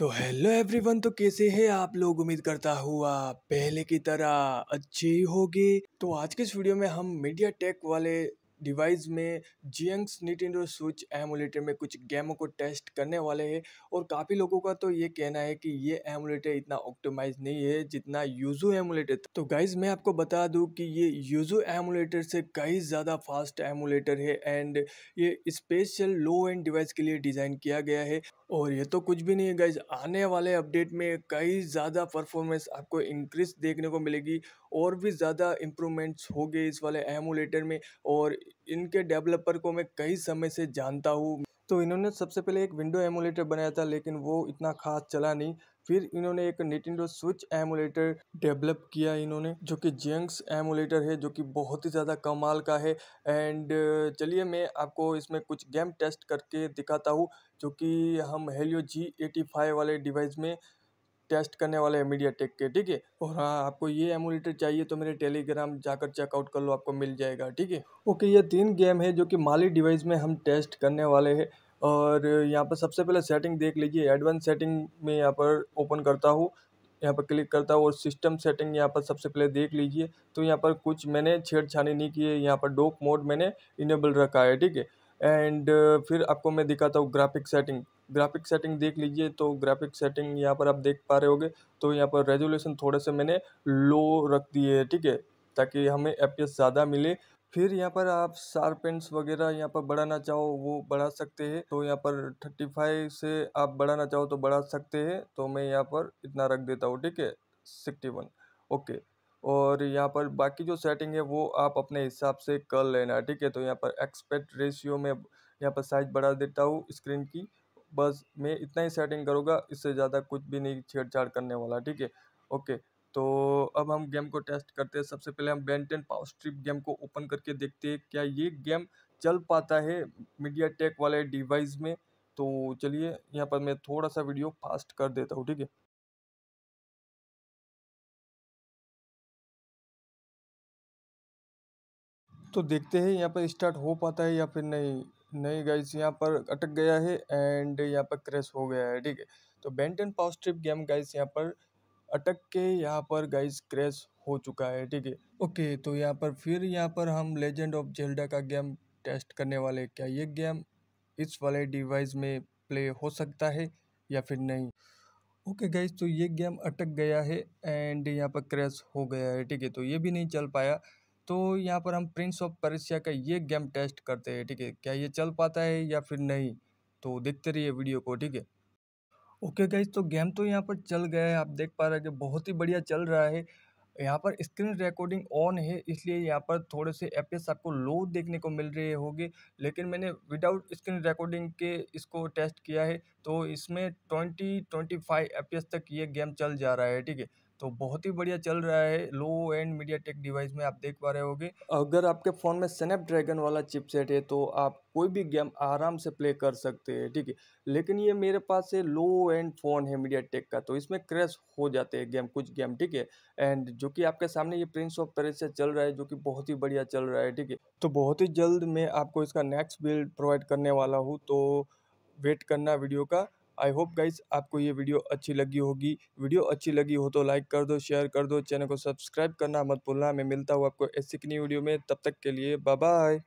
तो hello everyone तो कैसे हैं आप लोग उम्मीद करता हुआ पहले की तरह अच्छे ही होगी तो आज के इस वीडियो में हम मीडिया टेक वाले डिवाइस में जियंग्स निटिंडो स्विच एमुलेटर में कुछ गेमों को टेस्ट करने वाले हैं और काफ़ी लोगों का तो ये कहना है कि ये एमुलेटर इतना ऑप्टिमाइज नहीं है जितना यूजो एमुलेटर तो गाइज मैं आपको बता दूँ कि ये यूजो एमुलेटर से कई ज़्यादा फास्ट एमुलेटर है एंड ये स्पेशल लो एंड डिवाइस के लिए डिज़ाइन किया गया है और ये तो कुछ भी नहीं है गाइज आने वाले अपडेट में कई ज़्यादा परफॉर्मेंस आपको इंक्रीज देखने को मिलेगी और भी ज़्यादा इम्प्रूवमेंट्स हो गए इस वाले एमुलेटर में और इनके डेवलपर को मैं कई समय से जानता हूँ तो इन्होंने सबसे पहले एक विंडो एमुलेटर बनाया था लेकिन वो इतना खास चला नहीं फिर इन्होंने एक निटिंडो स्विच एमुलेटर डेवलप किया इन्होंने जो कि जेंक्स एमुलेटर है जो कि बहुत ही ज़्यादा कमाल का है एंड चलिए मैं आपको इसमें कुछ गेम टेस्ट करके दिखाता हूँ जो कि हम हेलियो जी एटी फाइव वाले डिवाइस में टेस्ट करने वाले हैं मीडिया टेक के ठीक है और हाँ आपको ये एमुलेटर चाहिए तो मेरे टेलीग्राम जाकर चेकआउट कर लो आपको मिल जाएगा ठीक है ओके ये तीन गेम है जो कि माली डिवाइस में हम टेस्ट करने वाले हैं और यहाँ पर सबसे पहले सेटिंग देख लीजिए एडवांस सेटिंग में यहाँ पर ओपन करता हूँ यहाँ पर क्लिक करता हूँ और सिस्टम सेटिंग यहाँ पर सबसे पहले देख लीजिए तो यहाँ पर कुछ मैंने छेड़छाड़ी नहीं की है यहाँ पर डोक मोड मैंने इनेबल रखा है ठीक है एंड फिर आपको मैं दिखाता हूँ ग्राफिक सेटिंग ग्राफिक सेटिंग देख लीजिए तो ग्राफिक सेटिंग यहाँ पर आप देख पा रहे होगे तो यहाँ पर रेजोल्यूशन थोड़े से मैंने लो रख दिए है ठीक है ताकि हमें एफ ज़्यादा मिले फिर यहाँ पर आप शार्पेंस वगैरह यहाँ पर बढ़ाना चाहो वो बढ़ा सकते हैं तो यहाँ पर थर्टी फाइव से आप बढ़ाना चाहो तो बढ़ा सकते हैं तो मैं यहाँ पर इतना रख देता हूँ ठीक है सिक्सटी वन ओके और यहाँ पर बाकी जो सेटिंग है वो आप अपने हिसाब से कर लेना ठीक है तो यहाँ पर एक्सपेक्ट रेशियो में यहाँ पर साइज बढ़ा देता हूँ स्क्रीन की बस मैं इतना ही सेटिंग करूँगा इससे ज़्यादा कुछ भी नहीं छेड़छाड़ करने वाला ठीक है ओके तो अब हम गेम को टेस्ट करते हैं सबसे पहले हम बेंटेन पावर स्ट्रिप गेम को ओपन करके देखते हैं क्या ये गेम चल पाता है मीडिया टेक वाले डिवाइस में तो चलिए यहाँ पर मैं थोड़ा सा वीडियो फास्ट कर देता हूँ ठीक है तो देखते हैं यहाँ पर स्टार्ट हो पाता है या फिर नहीं नहीं गाइस यहाँ पर अटक गया है एंड यहाँ पर क्रैश हो गया है ठीक है तो Ben Ten power strip game guys यहाँ पर अटक के यहाँ पर गाइस क्रैश हो चुका है ठीक है ओके तो यहाँ पर फिर यहाँ पर हम लेजेंड ऑफ जेल्डा का गेम टेस्ट करने वाले क्या ये गेम इस वाले डिवाइस में प्ले हो सकता है या फिर नहीं ओके okay गाइज तो ये गेम अटक गया है एंड यहाँ पर क्रैश हो गया है ठीक है तो ये भी नहीं चल पाया तो यहाँ पर हम प्रिंस ऑफ परसिया का ये गेम टेस्ट करते हैं ठीक है क्या ये चल पाता है या फिर नहीं तो देखते रहिए वीडियो को ठीक है ओके गाइज तो गेम तो यहाँ पर चल गया है आप देख पा रहे हैं कि बहुत ही बढ़िया चल रहा है यहाँ पर स्क्रीन रिकॉर्डिंग ऑन है इसलिए यहाँ पर थोड़े से एफ आपको लो देखने को मिल रहे होंगे लेकिन मैंने विदाउट स्क्रीन रिकॉर्डिंग के इसको टेस्ट किया है तो इसमें ट्वेंटी ट्वेंटी फाइव एफ तक ये गेम चल जा रहा है ठीक है तो बहुत ही बढ़िया चल रहा है low end MediaTek device में आप देख पा रहे होगे अगर आपके फ़ोन में स्नैपड्रैगन वाला चिपसेट है तो आप कोई भी गेम आराम से प्ले कर सकते हैं ठीक है लेकिन ये मेरे पास से लो एंड फ़ोन है मीडिया टेक का तो इसमें क्रैश हो जाते हैं गेम कुछ गेम ठीक है एंड जो कि आपके सामने ये प्रिंस ऑफ पेरिस चल रहा है जो कि बहुत ही बढ़िया चल रहा है ठीक है तो बहुत ही जल्द मैं आपको इसका नेक्स्ट बिल्ड प्रोवाइड करने वाला हूँ तो वेट करना वीडियो का आई होप गाइज आपको ये वीडियो अच्छी लगी होगी वीडियो अच्छी लगी हो तो लाइक कर दो शेयर कर दो चैनल को सब्सक्राइब करना मत भूलना मैं मिलता हूँ आपको ऐसी न्यू वीडियो में तब तक के लिए बाय